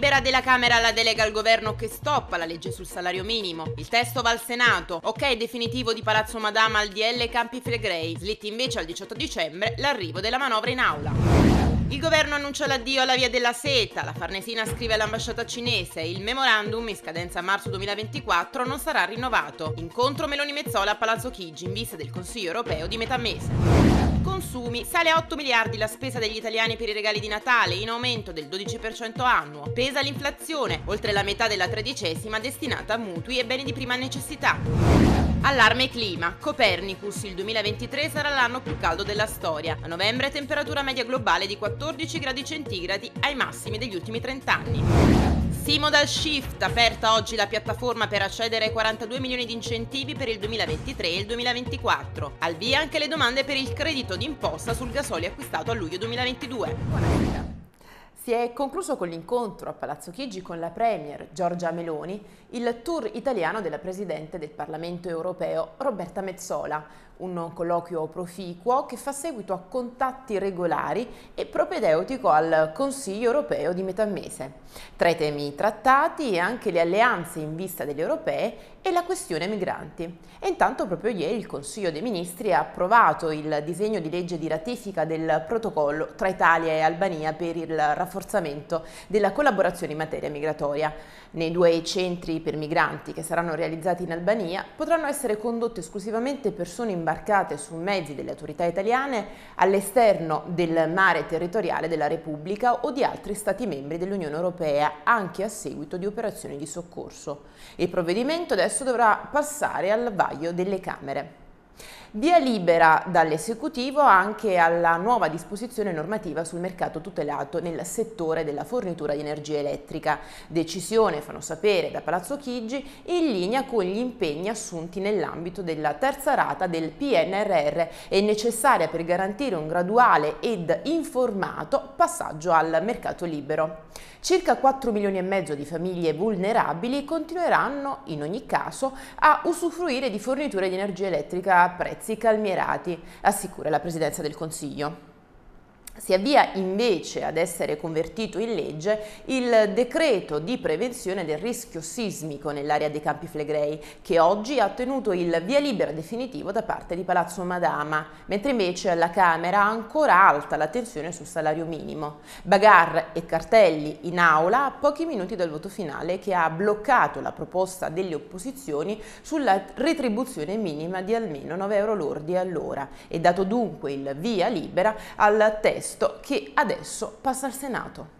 delibera della Camera la delega al governo che stoppa la legge sul salario minimo. Il testo va al Senato, ok definitivo di Palazzo Madama al DL Campi Flegrei, slitti invece al 18 dicembre l'arrivo della manovra in aula. Il governo annuncia l'addio alla via della seta, la Farnesina scrive all'ambasciata cinese, il memorandum in scadenza a marzo 2024 non sarà rinnovato. Incontro Meloni Mezzola a Palazzo Chigi in vista del Consiglio europeo di metà mese. Consumi, sale a 8 miliardi la spesa degli italiani per i regali di Natale, in aumento del 12% annuo. Pesa l'inflazione, oltre la metà della tredicesima destinata a mutui e beni di prima necessità. Allarme clima. Copernicus, il 2023 sarà l'anno più caldo della storia. A novembre temperatura media globale di 14 gradi centigradi ai massimi degli ultimi 30 anni. Simodal Shift, aperta oggi la piattaforma per accedere ai 42 milioni di incentivi per il 2023 e il 2024. Al via anche le domande per il credito d'imposta sul gasolio acquistato a luglio 2022. Buonasera. Si è concluso con l'incontro a Palazzo Chigi con la Premier Giorgia Meloni il tour italiano della Presidente del Parlamento europeo Roberta Mezzola, un colloquio proficuo che fa seguito a contatti regolari e propedeutico al Consiglio europeo di metà mese. Tra i temi trattati anche le alleanze in vista delle europee e la questione migranti. E intanto proprio ieri il Consiglio dei Ministri ha approvato il disegno di legge di ratifica del protocollo tra Italia e Albania per il rafforzamento della collaborazione in materia migratoria. Nei due centri per migranti che saranno realizzati in Albania potranno essere condotte esclusivamente persone in imbarcate su mezzi delle autorità italiane all'esterno del mare territoriale della Repubblica o di altri Stati membri dell'Unione Europea, anche a seguito di operazioni di soccorso. Il provvedimento adesso dovrà passare al vaglio delle Camere. Via libera dall'esecutivo anche alla nuova disposizione normativa sul mercato tutelato nel settore della fornitura di energia elettrica. Decisione, fanno sapere da Palazzo Chigi, in linea con gli impegni assunti nell'ambito della terza rata del PNRR e necessaria per garantire un graduale ed informato passaggio al mercato libero. Circa 4 milioni e mezzo di famiglie vulnerabili continueranno in ogni caso a usufruire di forniture di energia elettrica a prezzi calmierati, assicura la Presidenza del Consiglio. Si avvia invece ad essere convertito in legge il decreto di prevenzione del rischio sismico nell'area dei Campi Flegrei, che oggi ha ottenuto il via libera definitivo da parte di Palazzo Madama, mentre invece alla Camera ha ancora alta la tensione sul salario minimo. Bagar e cartelli in aula a pochi minuti dal voto finale che ha bloccato la proposta delle opposizioni sulla retribuzione minima di almeno 9 euro lordi all'ora e dato dunque il via libera al testo testo che adesso passa al Senato.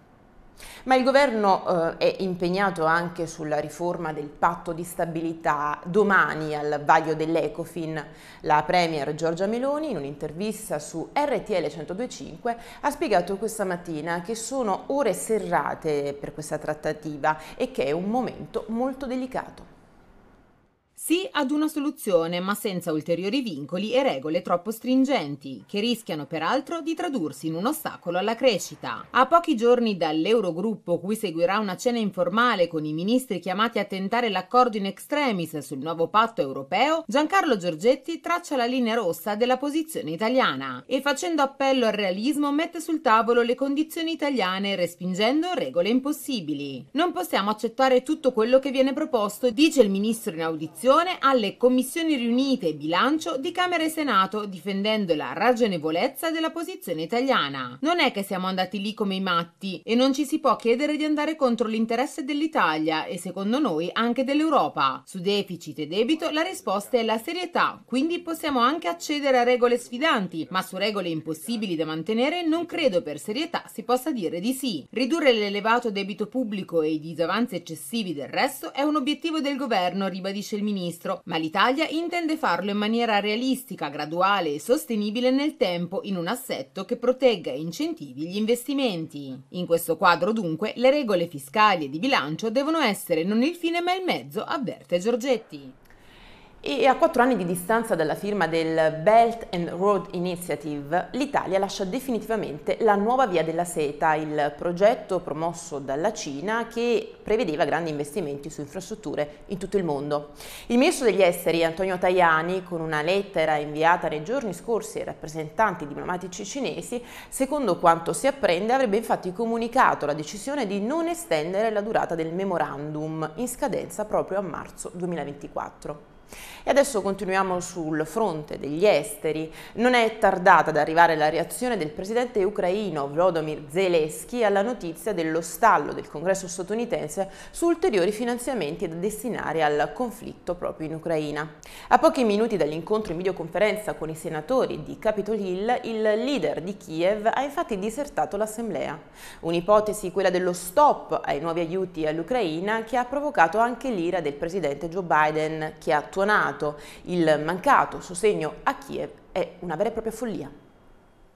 Ma il governo eh, è impegnato anche sulla riforma del patto di stabilità domani al vaglio dell'Ecofin. La Premier Giorgia Meloni in un'intervista su RTL 125 ha spiegato questa mattina che sono ore serrate per questa trattativa e che è un momento molto delicato. Sì ad una soluzione, ma senza ulteriori vincoli e regole troppo stringenti, che rischiano peraltro di tradursi in un ostacolo alla crescita. A pochi giorni dall'Eurogruppo, cui seguirà una cena informale con i ministri chiamati a tentare l'accordo in extremis sul nuovo patto europeo, Giancarlo Giorgetti traccia la linea rossa della posizione italiana e facendo appello al realismo mette sul tavolo le condizioni italiane respingendo regole impossibili. Non possiamo accettare tutto quello che viene proposto, dice il ministro in audizione Commissione alle Commissioni riunite bilancio di Camera e Senato difendendo la ragionevolezza della posizione italiana. Non è che siamo andati lì come i matti e non ci si può chiedere di andare contro l'interesse dell'Italia e secondo noi anche dell'Europa. Su deficit e debito la risposta è la serietà, quindi possiamo anche accedere a regole sfidanti, ma su regole impossibili da mantenere non credo per serietà si possa dire di sì. Ridurre l'elevato debito pubblico e i disavanzi eccessivi del resto è un obiettivo del governo, ribadisce il ministro ministro, ma l'Italia intende farlo in maniera realistica, graduale e sostenibile nel tempo in un assetto che protegga e incentivi gli investimenti. In questo quadro dunque le regole fiscali e di bilancio devono essere non il fine ma il mezzo, avverte Giorgetti. E a quattro anni di distanza dalla firma del Belt and Road Initiative, l'Italia lascia definitivamente la nuova via della seta, il progetto promosso dalla Cina che prevedeva grandi investimenti su infrastrutture in tutto il mondo. Il ministro degli esteri Antonio Tajani, con una lettera inviata nei giorni scorsi ai rappresentanti diplomatici cinesi, secondo quanto si apprende avrebbe infatti comunicato la decisione di non estendere la durata del memorandum in scadenza proprio a marzo 2024. E adesso continuiamo sul fronte degli esteri. Non è tardata ad arrivare la reazione del presidente ucraino Volodymyr Zelensky alla notizia dello stallo del congresso statunitense su ulteriori finanziamenti da destinare al conflitto proprio in Ucraina. A pochi minuti dall'incontro in videoconferenza con i senatori di Capitol Hill, il leader di Kiev ha infatti disertato l'assemblea. Un'ipotesi quella dello stop ai nuovi aiuti all'Ucraina che ha provocato anche l'ira del presidente Joe Biden che ha attuato tuonato il mancato sostegno a Kiev è una vera e propria follia.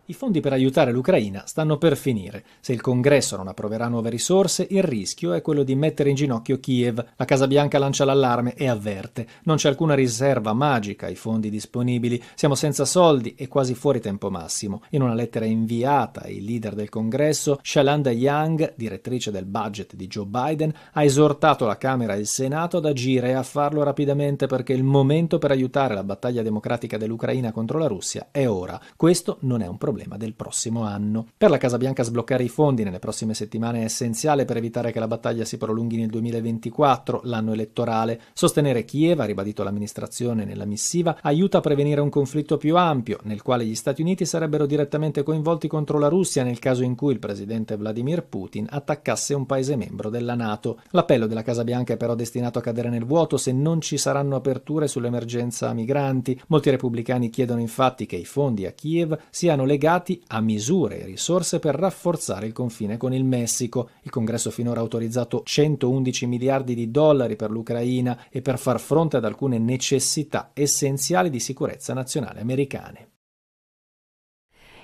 I fondi per aiutare l'Ucraina stanno per finire. Se il congresso non approverà nuove risorse, il rischio è quello di mettere in ginocchio Kiev. La Casa Bianca lancia l'allarme e avverte. Non c'è alcuna riserva magica ai fondi disponibili. Siamo senza soldi e quasi fuori tempo massimo. In una lettera inviata ai leader del congresso, Shalanda Young, direttrice del budget di Joe Biden, ha esortato la Camera e il Senato ad agire e a farlo rapidamente perché il momento per aiutare la battaglia democratica dell'Ucraina contro la Russia è ora. Questo non è un problema problema del prossimo anno. Per la Casa Bianca sbloccare i fondi nelle prossime settimane è essenziale per evitare che la battaglia si prolunghi nel 2024, l'anno elettorale. Sostenere Kiev, ha ribadito l'amministrazione nella missiva, aiuta a prevenire un conflitto più ampio, nel quale gli Stati Uniti sarebbero direttamente coinvolti contro la Russia nel caso in cui il presidente Vladimir Putin attaccasse un paese membro della NATO. L'appello della Casa Bianca è però destinato a cadere nel vuoto se non ci saranno aperture sull'emergenza migranti. Molti repubblicani chiedono infatti che i fondi a Kiev siano legati impiegati a misure e risorse per rafforzare il confine con il Messico. Il Congresso finora ha autorizzato 111 miliardi di dollari per l'Ucraina e per far fronte ad alcune necessità essenziali di sicurezza nazionale americane.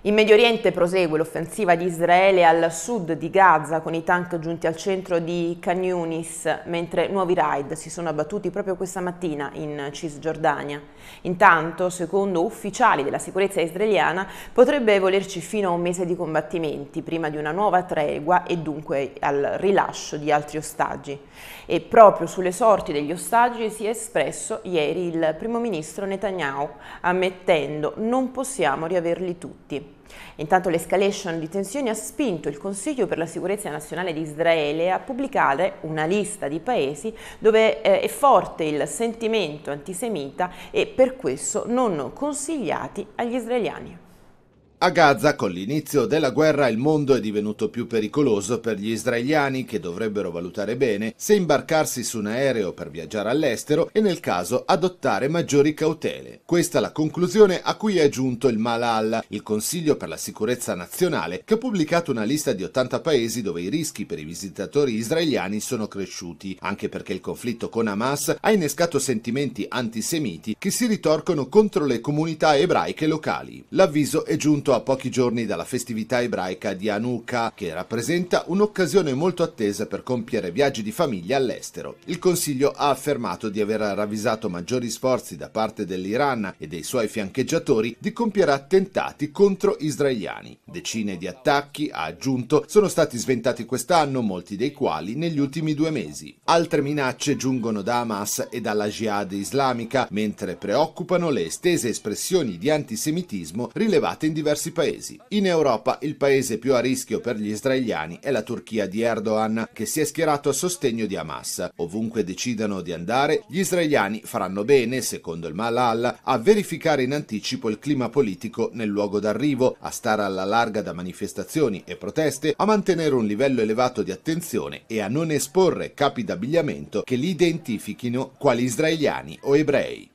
In Medio Oriente prosegue l'offensiva di Israele al sud di Gaza con i tank giunti al centro di Khan mentre nuovi raid si sono abbattuti proprio questa mattina in Cisgiordania. Intanto, secondo ufficiali della sicurezza israeliana, potrebbe volerci fino a un mese di combattimenti prima di una nuova tregua e dunque al rilascio di altri ostaggi e proprio sulle sorti degli ostaggi si è espresso ieri il primo ministro Netanyahu, ammettendo non possiamo riaverli tutti. Intanto l'escalation di tensioni ha spinto il Consiglio per la sicurezza nazionale di Israele a pubblicare una lista di paesi dove eh, è forte il sentimento antisemita e per questo non consigliati agli israeliani. A Gaza, con l'inizio della guerra, il mondo è divenuto più pericoloso per gli israeliani che dovrebbero valutare bene se imbarcarsi su un aereo per viaggiare all'estero e nel caso adottare maggiori cautele. Questa è la conclusione a cui è giunto il Malala, il Consiglio per la sicurezza nazionale, che ha pubblicato una lista di 80 paesi dove i rischi per i visitatori israeliani sono cresciuti, anche perché il conflitto con Hamas ha innescato sentimenti antisemiti che si ritorcono contro le comunità ebraiche locali. L'avviso è giunto soprattutto a pochi giorni dalla festività ebraica di Hanukkah, che rappresenta un'occasione molto attesa per compiere viaggi di famiglia all'estero. Il Consiglio ha affermato di aver ravvisato maggiori sforzi da parte dell'Iran e dei suoi fiancheggiatori di compiere attentati contro israeliani. Decine di attacchi, ha aggiunto, sono stati sventati quest'anno, molti dei quali negli ultimi due mesi. Altre minacce giungono da Hamas e dalla jihad islamica, mentre preoccupano le estese espressioni di antisemitismo rilevate in diversi diversi paesi. In Europa il paese più a rischio per gli israeliani è la Turchia di Erdogan, che si è schierato a sostegno di Hamas. Ovunque decidano di andare, gli israeliani faranno bene, secondo il Malal, a verificare in anticipo il clima politico nel luogo d'arrivo, a stare alla larga da manifestazioni e proteste, a mantenere un livello elevato di attenzione e a non esporre capi d'abbigliamento che li identifichino quali israeliani o ebrei.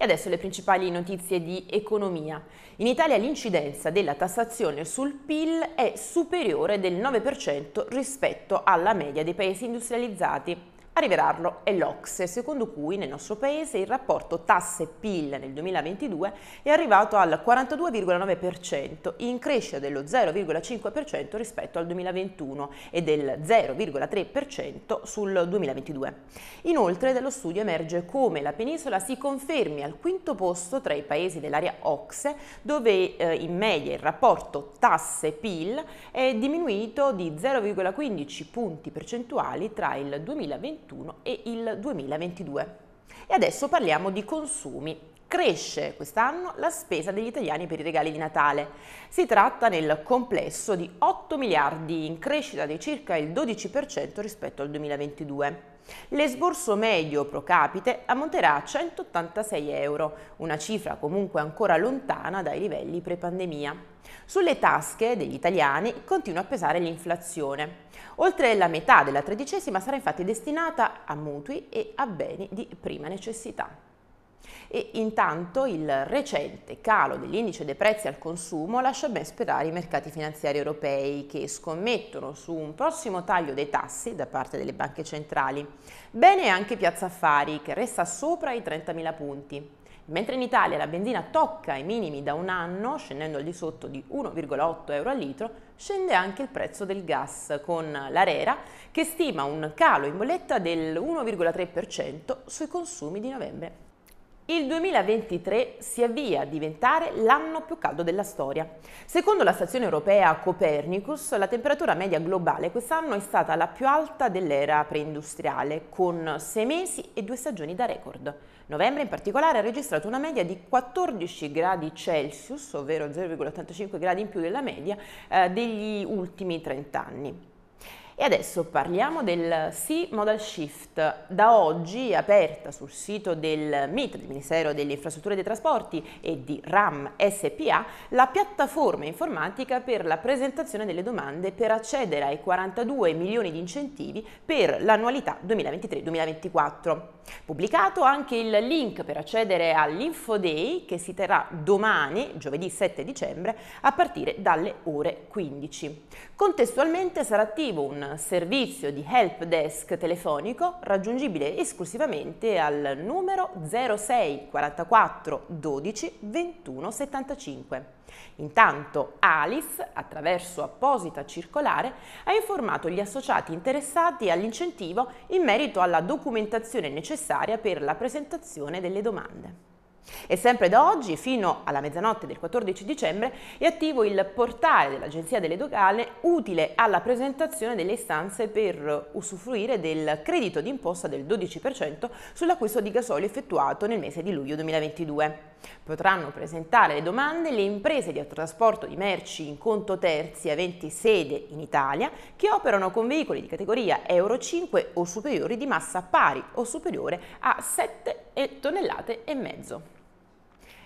E adesso le principali notizie di economia. In Italia l'incidenza della tassazione sul PIL è superiore del 9% rispetto alla media dei paesi industrializzati. A rivelarlo è l'Ocse, secondo cui nel nostro paese il rapporto tasse-PIL nel 2022 è arrivato al 42,9%, in crescita dello 0,5% rispetto al 2021 e del 0,3% sul 2022. Inoltre dallo studio emerge come la penisola si confermi al quinto posto tra i paesi dell'area Ocse, dove eh, in media il rapporto tasse-PIL è diminuito di 0,15 punti percentuali tra il 2021 2021 e il 2022. E adesso parliamo di consumi. Cresce quest'anno la spesa degli italiani per i regali di Natale. Si tratta nel complesso di 8 miliardi in crescita di circa il 12% rispetto al 2022. L'esborso medio pro capite ammonterà a 186 euro, una cifra comunque ancora lontana dai livelli pre-pandemia. Sulle tasche degli italiani continua a pesare l'inflazione. Oltre la metà della tredicesima sarà infatti destinata a mutui e a beni di prima necessità. E intanto il recente calo dell'indice dei prezzi al consumo lascia ben sperare i mercati finanziari europei che scommettono su un prossimo taglio dei tassi da parte delle banche centrali. Bene anche Piazza Affari che resta sopra i 30.000 punti. Mentre in Italia la benzina tocca i minimi da un anno, scendendo al di sotto di 1,8 euro al litro, scende anche il prezzo del gas con l'Arera che stima un calo in bolletta del 1,3% sui consumi di novembre. Il 2023 si avvia a diventare l'anno più caldo della storia. Secondo la stazione europea Copernicus, la temperatura media globale quest'anno è stata la più alta dell'era preindustriale, con sei mesi e due stagioni da record. Novembre in particolare ha registrato una media di 14 gradi Celsius, ovvero 0,85 gradi in più della media, eh, degli ultimi 30 anni. E adesso parliamo del Sea Modal Shift. Da oggi è aperta sul sito del MIT, del Ministero delle Infrastrutture e dei Trasporti e di RAM SPA, la piattaforma informatica per la presentazione delle domande per accedere ai 42 milioni di incentivi per l'annualità 2023-2024. Pubblicato anche il link per accedere all'Info Day che si terrà domani, giovedì 7 dicembre, a partire dalle ore 15. Contestualmente sarà attivo un servizio di help desk telefonico raggiungibile esclusivamente al numero 06 44 12 21 75. Intanto Alif, attraverso apposita circolare, ha informato gli associati interessati all'incentivo in merito alla documentazione necessaria per la presentazione delle domande. E sempre da oggi fino alla mezzanotte del 14 dicembre è attivo il portale dell'Agenzia delle Dogane utile alla presentazione delle istanze per usufruire del credito d'imposta del 12% sull'acquisto di gasolio effettuato nel mese di luglio 2022. Potranno presentare le domande le imprese di autotrasporto di merci in conto terzi aventi sede in Italia che operano con veicoli di categoria Euro 5 o superiori di massa pari o superiore a 7 tonnellate e mezzo.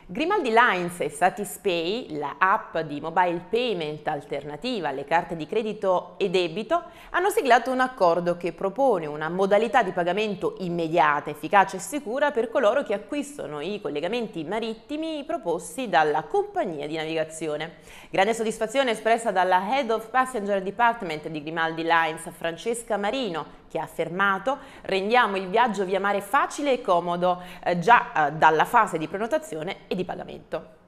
Grimaldi Lines e Satispay, la app di mobile payment alternativa alle carte di credito e debito, hanno siglato un accordo che propone una modalità di pagamento immediata, efficace e sicura per coloro che acquistano i collegamenti marittimi proposti dalla compagnia di navigazione. Grande soddisfazione espressa dalla Head of Passenger Department di Grimaldi Lines, Francesca Marino, che ha affermato rendiamo il viaggio via mare facile e comodo eh, già eh, dalla fase di prenotazione e di pagamento.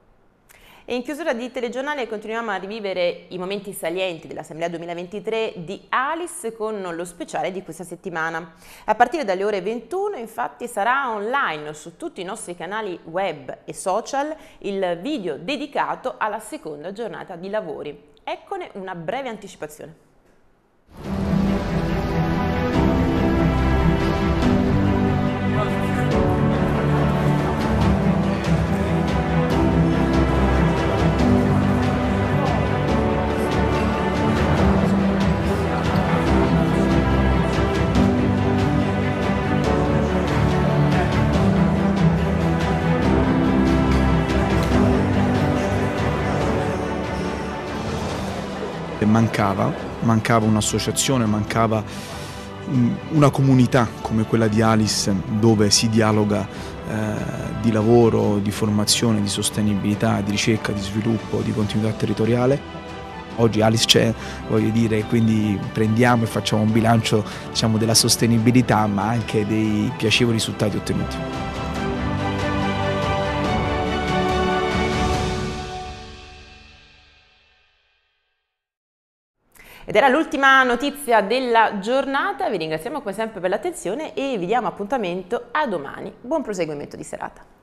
E in chiusura di telegiornale continuiamo a rivivere i momenti salienti dell'Assemblea 2023 di Alice con lo speciale di questa settimana. A partire dalle ore 21 infatti sarà online su tutti i nostri canali web e social il video dedicato alla seconda giornata di lavori. Eccone una breve anticipazione. mancava, mancava un'associazione, mancava mm, una comunità come quella di Alice dove si dialoga eh, di lavoro, di formazione, di sostenibilità, di ricerca, di sviluppo, di continuità territoriale. Oggi Alice c'è, voglio dire, quindi prendiamo e facciamo un bilancio diciamo, della sostenibilità ma anche dei piacevoli risultati ottenuti. Ed era l'ultima notizia della giornata, vi ringraziamo come sempre per l'attenzione e vi diamo appuntamento a domani. Buon proseguimento di serata.